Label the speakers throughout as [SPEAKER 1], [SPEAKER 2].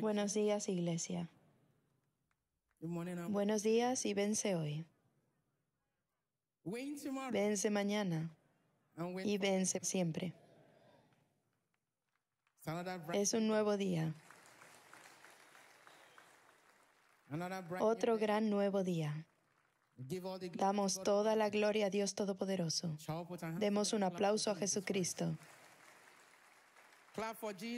[SPEAKER 1] Buenos
[SPEAKER 2] días, iglesia.
[SPEAKER 1] Buenos
[SPEAKER 2] días y vence hoy. Vence mañana y vence siempre. Es un nuevo día. Otro gran nuevo día.
[SPEAKER 1] Damos toda
[SPEAKER 2] la gloria a Dios Todopoderoso. Demos un aplauso a Jesucristo.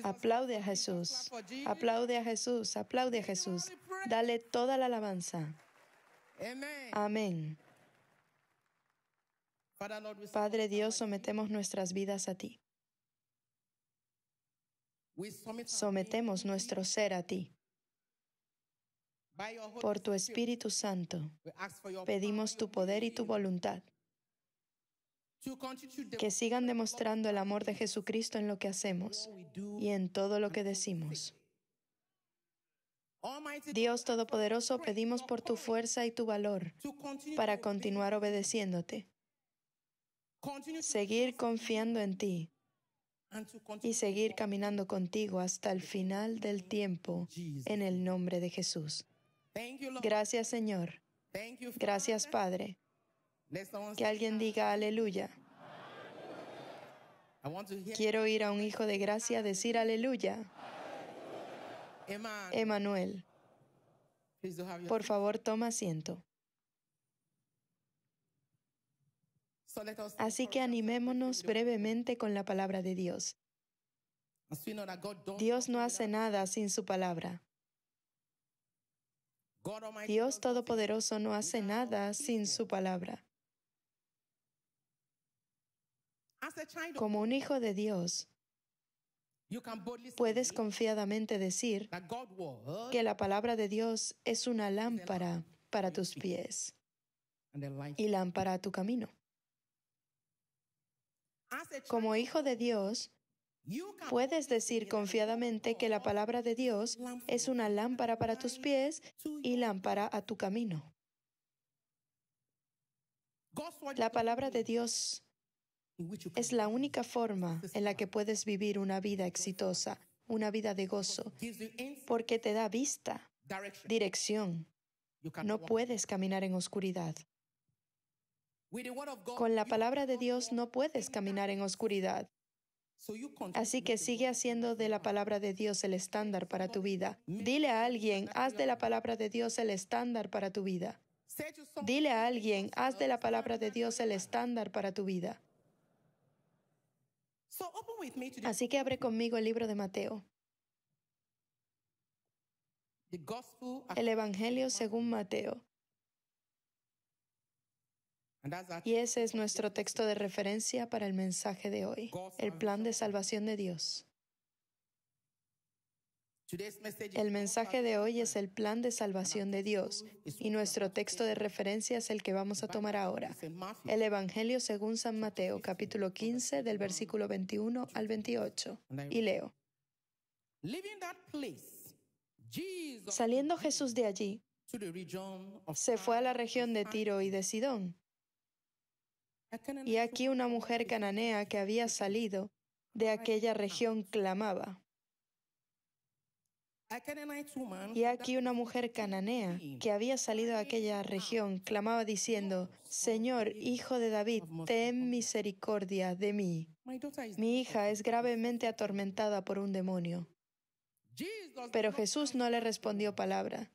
[SPEAKER 2] Aplaude a Jesús. Aplaude a Jesús. Aplaude a Jesús. Dale toda la alabanza. Amén. Padre Dios, sometemos nuestras vidas a ti. Sometemos nuestro ser a ti. Por tu Espíritu Santo, pedimos tu poder y tu voluntad que sigan demostrando el amor de Jesucristo en lo que hacemos y en todo lo que decimos. Dios Todopoderoso, pedimos por tu fuerza y tu valor para continuar obedeciéndote, seguir confiando en ti y seguir caminando contigo hasta el final del tiempo en el nombre de Jesús. Gracias Señor. Gracias Padre que alguien diga aleluya.
[SPEAKER 1] Quiero oír a un
[SPEAKER 2] hijo de gracia decir aleluya. Emanuel, por favor toma asiento. Así que animémonos brevemente con la palabra de Dios. Dios no hace nada sin su palabra. Dios Todopoderoso no hace nada sin su palabra. Como un hijo de Dios, puedes confiadamente decir que la palabra de Dios es una lámpara para tus pies y lámpara a tu camino. Como hijo de Dios, puedes decir confiadamente que la palabra de Dios es una lámpara para tus pies y lámpara a tu camino. La palabra de Dios es la única forma en la que puedes vivir una vida exitosa, una vida de gozo, porque te da vista, dirección. No puedes caminar en oscuridad. Con la palabra de Dios no puedes caminar en oscuridad. Así que sigue haciendo de la palabra de Dios el estándar para tu vida. Dile a alguien, haz de la palabra de Dios el estándar para tu vida. Dile a alguien, haz de la palabra de Dios el estándar para tu vida. Así que abre conmigo el libro de Mateo. El Evangelio según Mateo. Y ese es nuestro texto de referencia para el mensaje de hoy, el plan de salvación de Dios. El mensaje de hoy es el plan de salvación de Dios y nuestro texto de referencia es el que vamos a tomar ahora, el Evangelio según San Mateo capítulo 15 del versículo 21 al 28. Y leo. Saliendo Jesús de allí, se fue a la región de Tiro y de Sidón. Y aquí una mujer cananea que había salido de aquella región clamaba. Y aquí una mujer cananea que había salido de aquella ah. región clamaba diciendo, Señor, hijo de David, ten misericordia de mí. Mi hija es gravemente atormentada por un demonio. Pero Jesús no le respondió palabra.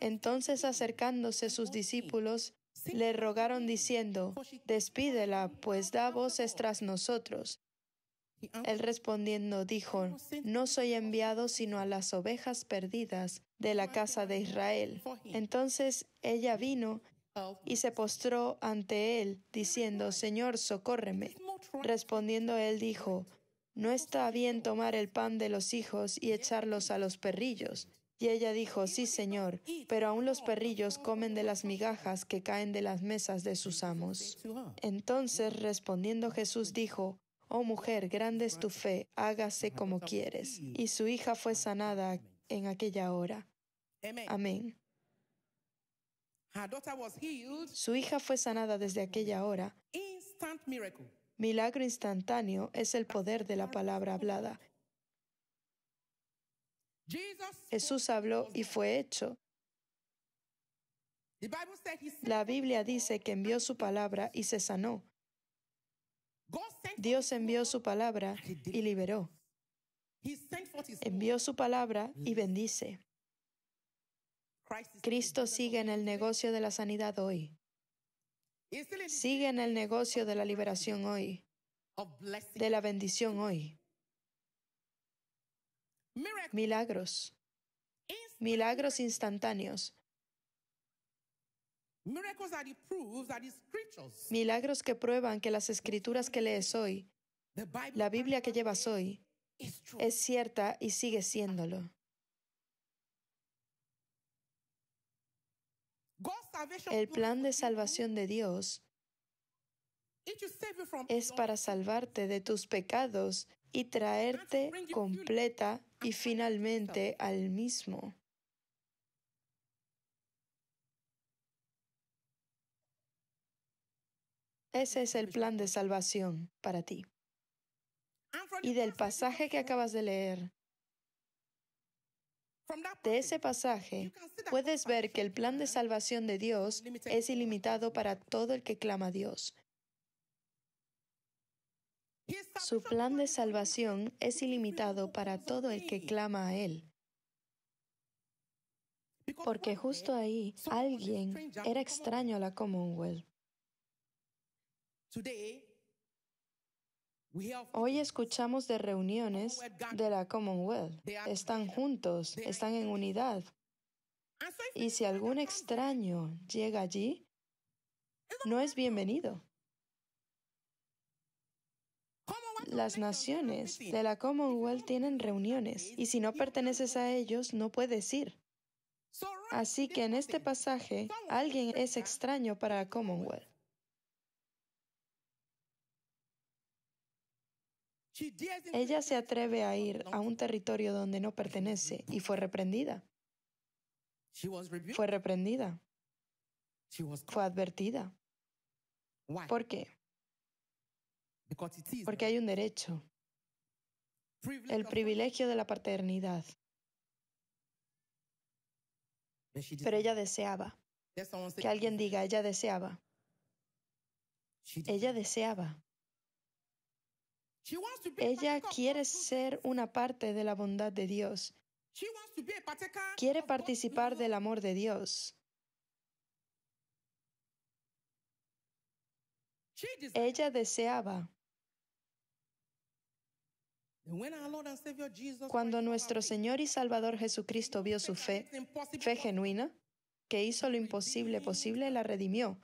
[SPEAKER 2] Entonces acercándose sus discípulos, le rogaron diciendo, Despídela, pues da voces tras nosotros, él respondiendo dijo, No soy enviado sino a las ovejas perdidas de la casa de Israel. Entonces ella vino y se postró ante él, diciendo, Señor, socórreme. Respondiendo él dijo, No está bien tomar el pan de los hijos y echarlos a los perrillos. Y ella dijo, Sí, Señor, pero aún los perrillos comen de las migajas que caen de las mesas de sus amos. Entonces respondiendo Jesús dijo, oh mujer, grande es tu fe, hágase como quieres. Y su hija fue sanada en aquella hora. Amén. Su hija fue sanada desde aquella hora. Milagro instantáneo es el poder de la palabra hablada. Jesús habló y fue hecho. La Biblia dice que envió su palabra y se sanó. Dios envió su palabra y liberó. Envió su palabra y bendice. Cristo sigue en el negocio de la sanidad hoy. Sigue en el negocio de la liberación hoy. De la bendición hoy. Milagros. Milagros instantáneos Milagros que prueban que las escrituras que lees hoy, la Biblia que llevas hoy, es cierta y sigue siéndolo. El plan de salvación de Dios es para salvarte de tus pecados y traerte completa y finalmente al mismo. Ese es el plan de salvación para ti. Y del pasaje que acabas de leer, de ese pasaje, puedes ver que el plan de salvación de Dios es ilimitado para todo el que clama a Dios. Su plan de salvación es ilimitado para todo el que clama a Él. Porque justo ahí alguien era extraño a la Commonwealth. Hoy escuchamos de reuniones de la Commonwealth. Están juntos, están en unidad. Y si algún extraño llega allí, no es bienvenido. Las naciones de la Commonwealth tienen reuniones y si no perteneces a ellos no puedes ir. Así que en este pasaje alguien es extraño para la Commonwealth. Ella se atreve a ir a un territorio donde no pertenece y fue reprendida. Fue reprendida. Fue advertida. ¿Por qué? Porque hay un derecho. El privilegio de la paternidad. Pero ella deseaba. Que alguien diga, ella deseaba. Ella deseaba. Ella quiere ser una parte de la bondad de Dios. Quiere participar del amor de Dios. Ella deseaba. Cuando nuestro Señor y Salvador Jesucristo vio su fe, fe genuina, que hizo lo imposible posible, la redimió,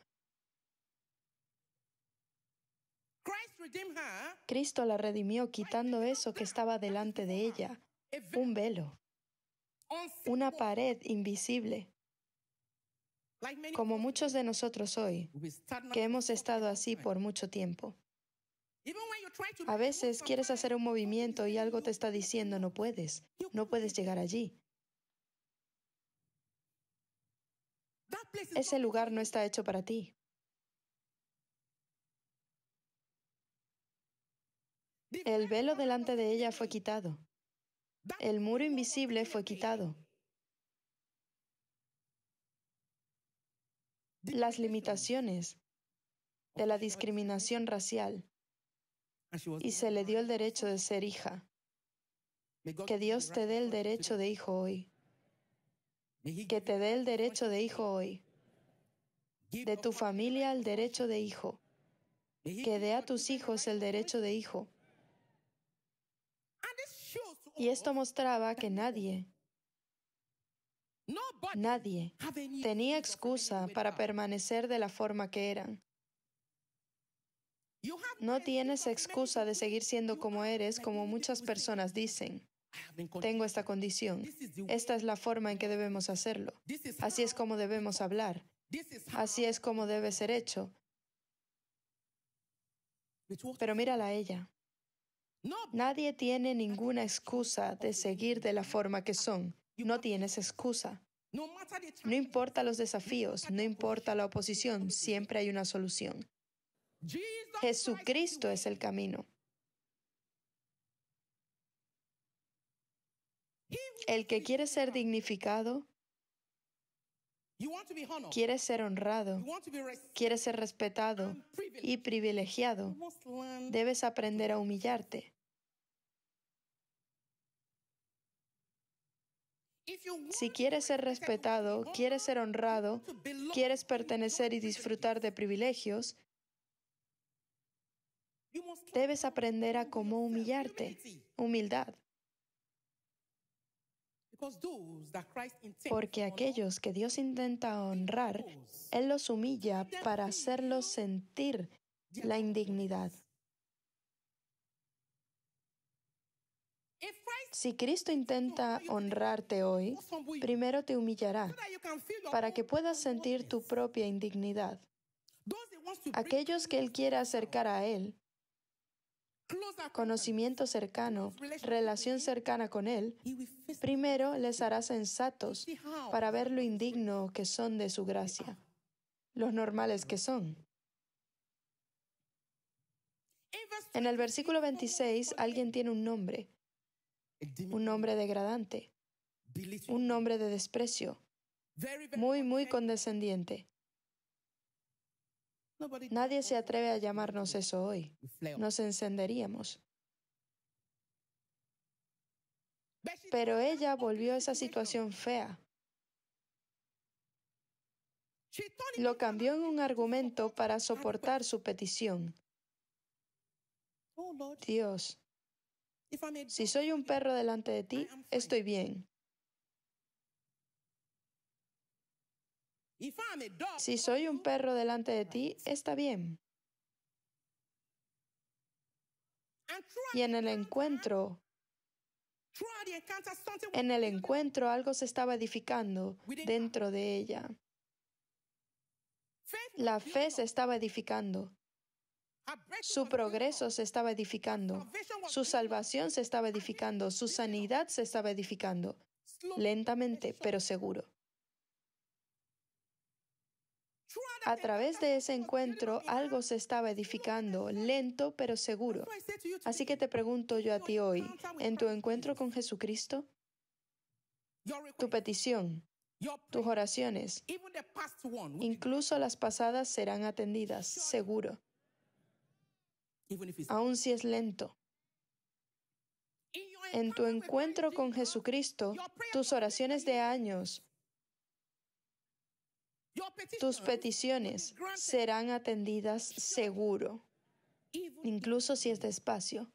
[SPEAKER 2] Cristo la redimió quitando eso que estaba delante de ella, un velo, una pared invisible. Como muchos de nosotros hoy, que hemos estado así por mucho tiempo. A veces quieres hacer un movimiento y algo te está diciendo no puedes, no puedes llegar allí. Ese lugar no está hecho para ti. El velo delante de ella fue quitado. El muro invisible fue quitado. Las limitaciones de la discriminación racial. Y se le dio el derecho de ser hija. Que Dios te dé el derecho de hijo hoy. Que te dé el derecho de hijo hoy. De tu familia el derecho de hijo. Que dé a tus hijos el derecho de hijo y esto mostraba que nadie, nadie tenía excusa para permanecer de la forma que eran. No tienes excusa de seguir siendo como eres, como muchas personas dicen. Tengo esta condición. Esta es la forma en que debemos hacerlo. Así es como debemos hablar. Así es como debe ser hecho. Pero mírala a ella. Nadie tiene ninguna excusa de seguir de la forma que son. No tienes excusa. No importa los desafíos, no importa la oposición, siempre hay una solución. Jesucristo es el camino. El que quiere ser dignificado
[SPEAKER 1] Quieres ser honrado, quieres
[SPEAKER 2] ser respetado y privilegiado. Debes aprender a humillarte. Si quieres ser respetado, quieres ser honrado, quieres pertenecer y disfrutar de privilegios, debes aprender a cómo humillarte. Humildad. Porque aquellos que Dios intenta honrar, Él los humilla para hacerlos sentir la indignidad. Si Cristo intenta honrarte hoy, primero te humillará para que puedas sentir tu propia indignidad. Aquellos que Él quiere acercar a Él, conocimiento cercano, relación cercana con Él, primero les hará sensatos para ver lo indigno que son de su gracia, los normales que son. En el versículo 26 alguien tiene un nombre, un nombre degradante, un nombre de desprecio, muy, muy condescendiente. Nadie se atreve a llamarnos eso hoy. Nos encenderíamos. Pero ella volvió esa situación fea. Lo cambió en un argumento para soportar su petición. Oh, Dios, si soy un perro delante de ti, estoy bien. Si soy un perro delante de ti, está bien. Y en el encuentro, en el encuentro algo se estaba edificando dentro de ella. La fe se estaba edificando. Su progreso se estaba edificando. Su salvación se estaba edificando. Su sanidad se estaba edificando. Lentamente, pero seguro. A través de ese encuentro algo se estaba edificando, lento pero seguro. Así que te pregunto yo a ti hoy, en tu encuentro con Jesucristo, tu petición, tus oraciones, incluso las pasadas serán atendidas, seguro, aun si es lento. En tu encuentro con Jesucristo, tus oraciones de años, tus peticiones serán atendidas seguro, incluso si es despacio.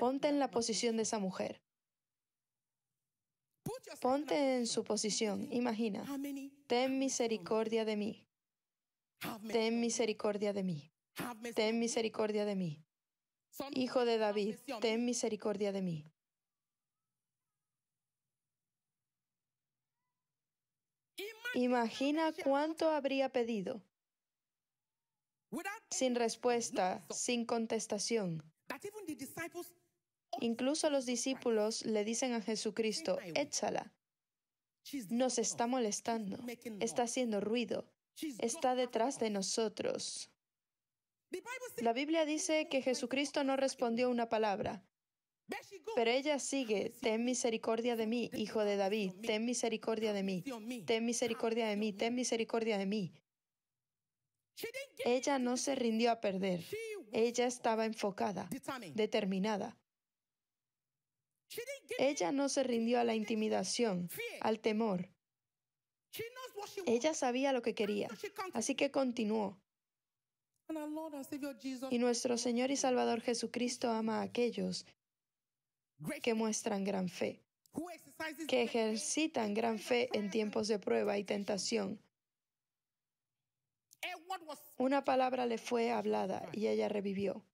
[SPEAKER 2] Ponte en la posición de esa mujer. Ponte en su posición. Imagina, ten misericordia de mí. Ten misericordia de mí. Ten misericordia de mí. Hijo de David, ten misericordia de mí. Imagina cuánto habría pedido sin respuesta, sin contestación. Incluso los discípulos le dicen a Jesucristo, échala. Nos está molestando, está haciendo ruido, está detrás de nosotros. La Biblia dice que Jesucristo no respondió una palabra. Pero ella sigue, ten misericordia de mí, hijo de David, ten misericordia de mí, ten misericordia de mí, ten misericordia de mí. Ella no se rindió a perder, ella estaba enfocada, determinada. Ella no se rindió a la intimidación, al temor. Ella sabía lo que quería, así que continuó. Y nuestro Señor y Salvador Jesucristo ama a aquellos que muestran gran fe, que ejercitan gran fe en tiempos de prueba y tentación. Una palabra le fue hablada y ella revivió.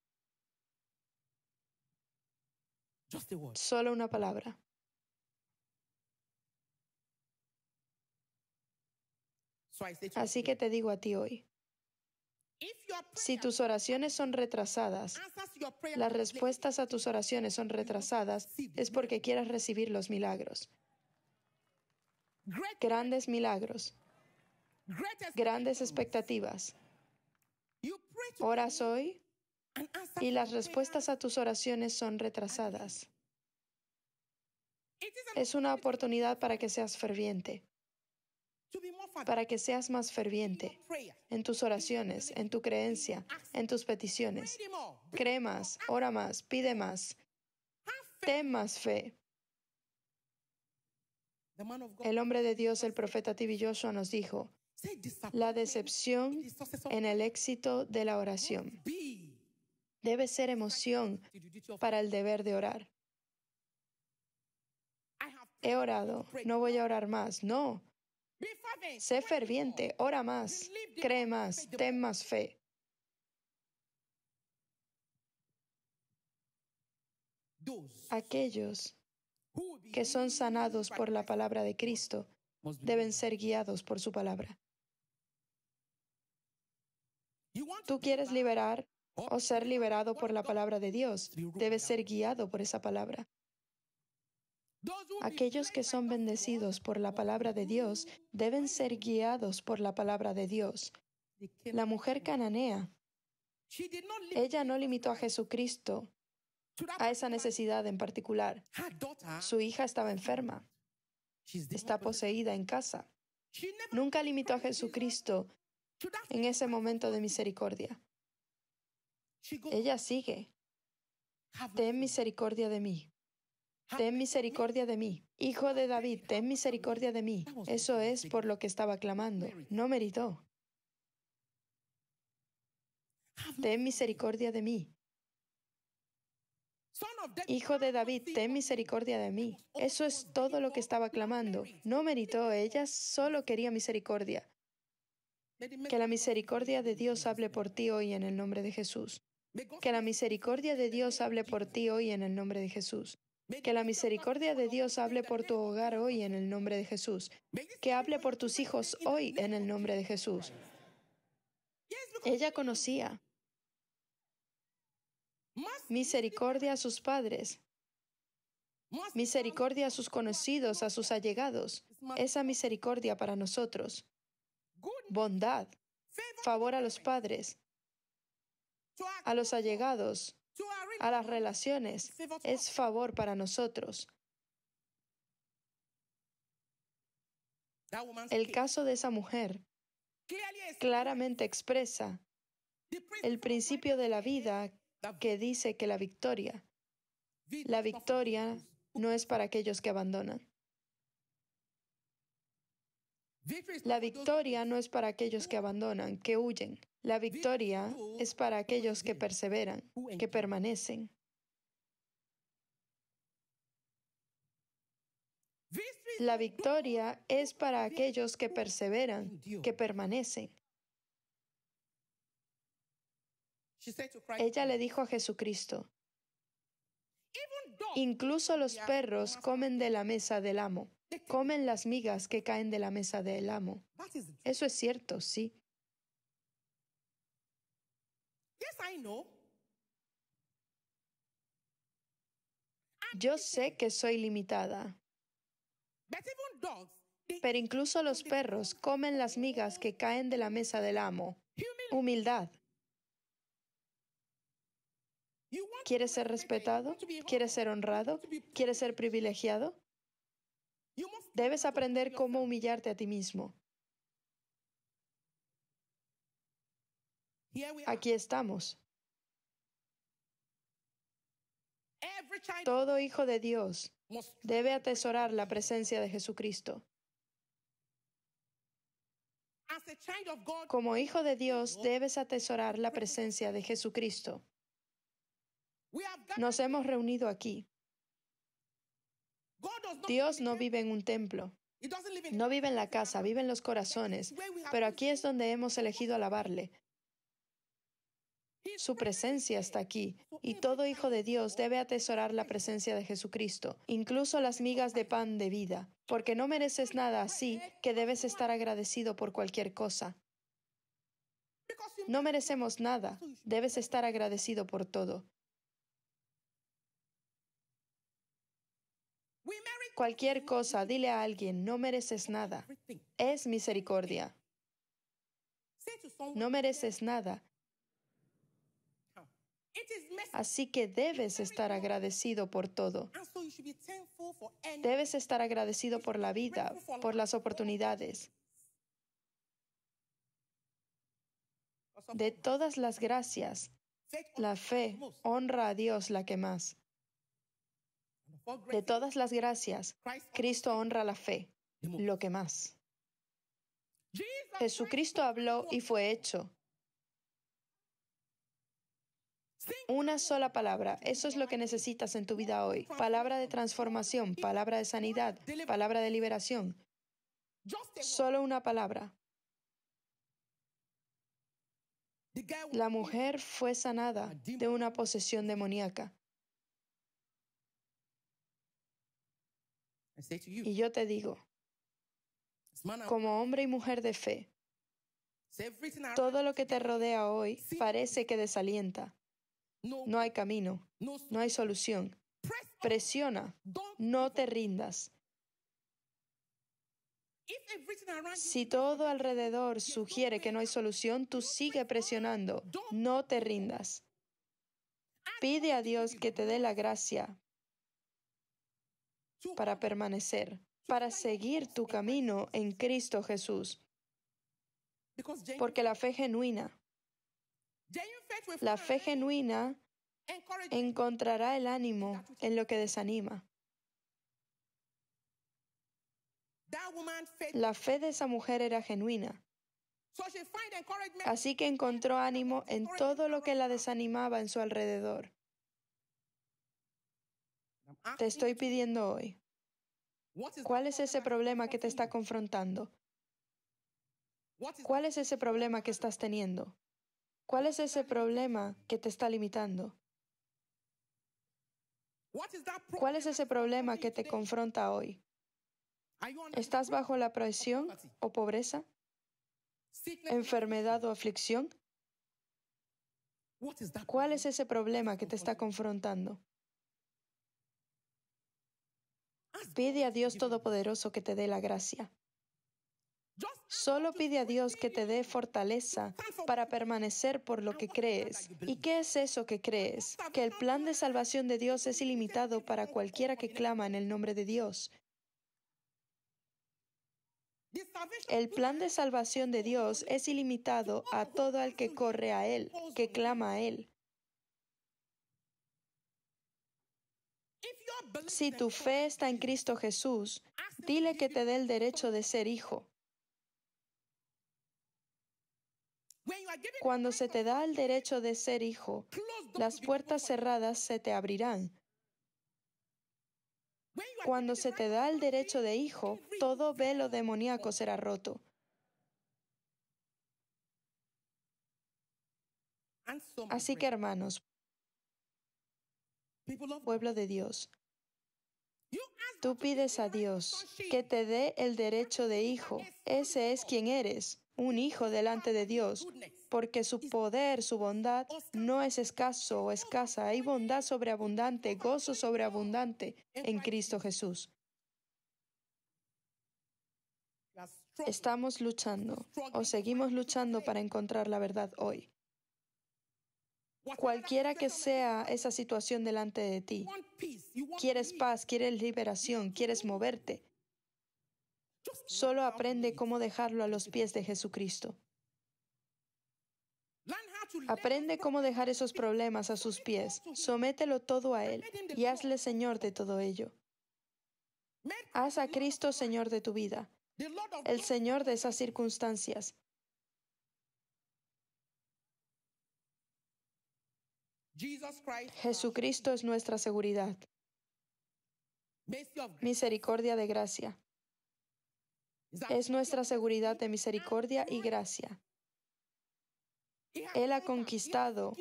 [SPEAKER 2] Solo una palabra. Así que te digo a ti hoy, si tus oraciones son retrasadas, las respuestas a tus oraciones son retrasadas, es porque quieres recibir los milagros. Grandes milagros. Grandes expectativas. Oras hoy y las respuestas a tus oraciones son retrasadas. Es una oportunidad para que seas ferviente para que seas más ferviente en tus oraciones, en tu creencia, en tus peticiones. Cree más, ora más, pide más. Ten más fe. El hombre de Dios, el profeta T.B. nos dijo, la decepción en el éxito de la oración debe ser emoción para el deber de orar. He orado, no voy a orar más, no. Sé ferviente, ora más, cree más, ten más fe. Aquellos que son sanados por la palabra de Cristo deben ser guiados por su palabra. Tú quieres liberar o ser liberado por la palabra de Dios, debes ser guiado por esa palabra. Aquellos que son bendecidos por la palabra de Dios deben ser guiados por la palabra de Dios. La mujer cananea, ella no limitó a Jesucristo a esa necesidad en particular. Su hija estaba enferma. Está poseída en casa. Nunca limitó a Jesucristo en ese momento de misericordia. Ella sigue. Ten misericordia de mí ten misericordia de mí. Hijo de David, ten misericordia de mí. Eso es por lo que estaba clamando. No meritó. Ten misericordia de mí. Hijo de David, ten misericordia de mí. Eso es todo lo que estaba clamando. No meritó, ella solo quería misericordia. Que la misericordia de Dios hable por ti hoy en el nombre de Jesús. Que la misericordia de Dios hable por ti hoy en el nombre de Jesús. Que la misericordia de Dios hable por tu hogar hoy en el nombre de Jesús. Que hable por tus hijos hoy en el nombre de Jesús. Ella conocía misericordia a sus padres, misericordia a sus conocidos, a sus allegados. Esa misericordia para nosotros. Bondad, favor a los padres, a los allegados, a las relaciones es favor para nosotros.
[SPEAKER 1] El caso de
[SPEAKER 2] esa mujer claramente expresa el principio de la vida que dice que la victoria, la victoria no es para aquellos que abandonan. La victoria no es para aquellos que abandonan, que huyen. La victoria es para aquellos que perseveran, que permanecen. La victoria es para aquellos que perseveran, que permanecen. Ella le dijo a Jesucristo, incluso los perros comen de la mesa del amo, comen las migas que caen de la mesa del amo. Eso es cierto, sí. Yo sé que soy limitada. Pero incluso los perros comen las migas que caen de la mesa del amo. Humildad. ¿Quieres ser respetado? ¿Quieres ser honrado? ¿Quieres ser privilegiado? Debes aprender cómo humillarte a ti mismo. Aquí estamos. Todo hijo de Dios debe atesorar la presencia de Jesucristo. Como hijo de Dios debes atesorar la presencia de Jesucristo. Nos hemos reunido aquí. Dios no vive en un templo. No vive en la casa, vive en los corazones. Pero aquí es donde hemos elegido alabarle. Su presencia está aquí, y todo hijo de Dios debe atesorar la presencia de Jesucristo, incluso las migas de pan de vida, porque no mereces nada así que debes estar agradecido por cualquier cosa. No merecemos nada, debes estar agradecido por todo. Cualquier cosa, dile a alguien, no mereces nada. Es misericordia. No mereces nada. Así que debes estar agradecido por todo.
[SPEAKER 1] Debes estar agradecido por la vida, por las
[SPEAKER 2] oportunidades. De todas las gracias, la fe honra a Dios la que más. De todas las gracias, Cristo honra la fe, lo que más. Jesucristo habló y fue hecho. Una sola palabra. Eso es lo que necesitas en tu vida hoy. Palabra de transformación, palabra de sanidad, palabra de liberación. Solo una palabra. La mujer fue sanada de una posesión demoníaca. Y yo te digo, como hombre y mujer de fe, todo lo que te rodea hoy parece que desalienta. No hay camino, no hay solución. Presiona, no te rindas. Si todo alrededor sugiere que no hay solución, tú sigue presionando, no te rindas. Pide a Dios que te dé la gracia para permanecer, para seguir tu camino en Cristo Jesús. Porque la fe genuina la fe genuina encontrará el ánimo en lo que desanima. La fe de esa mujer era genuina. Así que encontró ánimo en todo lo que la desanimaba en su alrededor. Te estoy pidiendo hoy, ¿cuál es ese problema que te está confrontando? ¿Cuál es ese problema que estás teniendo? ¿Cuál es ese problema que te está limitando? ¿Cuál es ese problema que te confronta hoy? ¿Estás bajo la presión o pobreza? ¿Enfermedad o aflicción? ¿Cuál es ese problema que te está confrontando? Pide a Dios Todopoderoso que te dé la gracia. Solo pide a Dios que te dé fortaleza para permanecer por lo que crees. ¿Y qué es eso que crees? Que el plan de salvación de Dios es ilimitado para cualquiera que clama en el nombre de Dios. El plan de salvación de Dios es ilimitado a todo el que corre a Él, que clama a Él. Si tu fe está en Cristo Jesús, dile que te dé el derecho de ser hijo. Cuando se te da el derecho de ser hijo, las puertas cerradas se te abrirán. Cuando se te da el derecho de hijo, todo velo demoníaco será roto. Así que hermanos, pueblo de Dios, tú pides a Dios que te dé el derecho de hijo. Ese es quien eres un hijo delante de Dios, porque su poder, su bondad no es escaso o escasa, hay bondad sobreabundante, gozo sobreabundante en Cristo Jesús. Estamos luchando o seguimos luchando para encontrar la verdad hoy. Cualquiera que sea esa situación delante de ti, quieres paz, quieres liberación, quieres moverte, Solo aprende cómo dejarlo a los pies de Jesucristo. Aprende cómo dejar esos problemas a sus pies, somételo todo a Él y hazle Señor de todo ello. Haz a Cristo Señor de tu vida, el Señor de esas circunstancias. Jesucristo es nuestra seguridad. Misericordia de gracia. Es nuestra seguridad de misericordia y gracia. Él ha conquistado,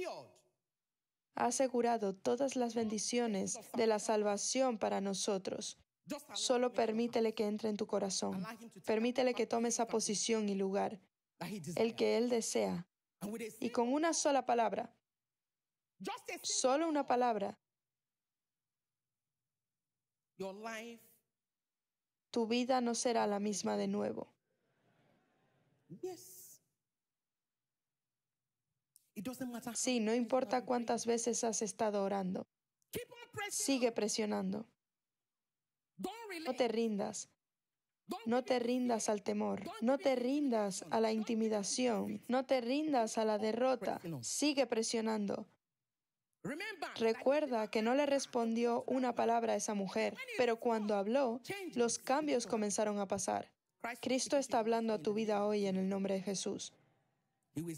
[SPEAKER 2] ha asegurado todas las bendiciones de la salvación para nosotros. Solo permítele que entre en tu corazón. Permítele que tome esa posición y lugar, el que Él desea. Y con una sola palabra, solo una palabra, tu vida no será la misma de nuevo. Sí, no importa cuántas veces has estado orando. Sigue presionando. No te rindas. No te rindas al temor, no te rindas a la intimidación, no te rindas a la derrota. Sigue presionando. Recuerda que no le respondió una palabra a esa mujer, pero cuando habló, los cambios comenzaron a pasar. Cristo está hablando a tu vida hoy en el nombre de Jesús.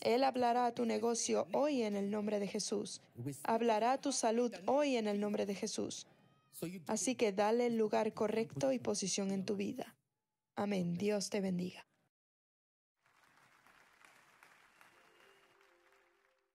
[SPEAKER 2] Él hablará a tu negocio hoy en el nombre de Jesús. Hablará a tu salud hoy en el nombre de Jesús. Así que dale el lugar correcto y posición en tu vida. Amén. Dios te bendiga.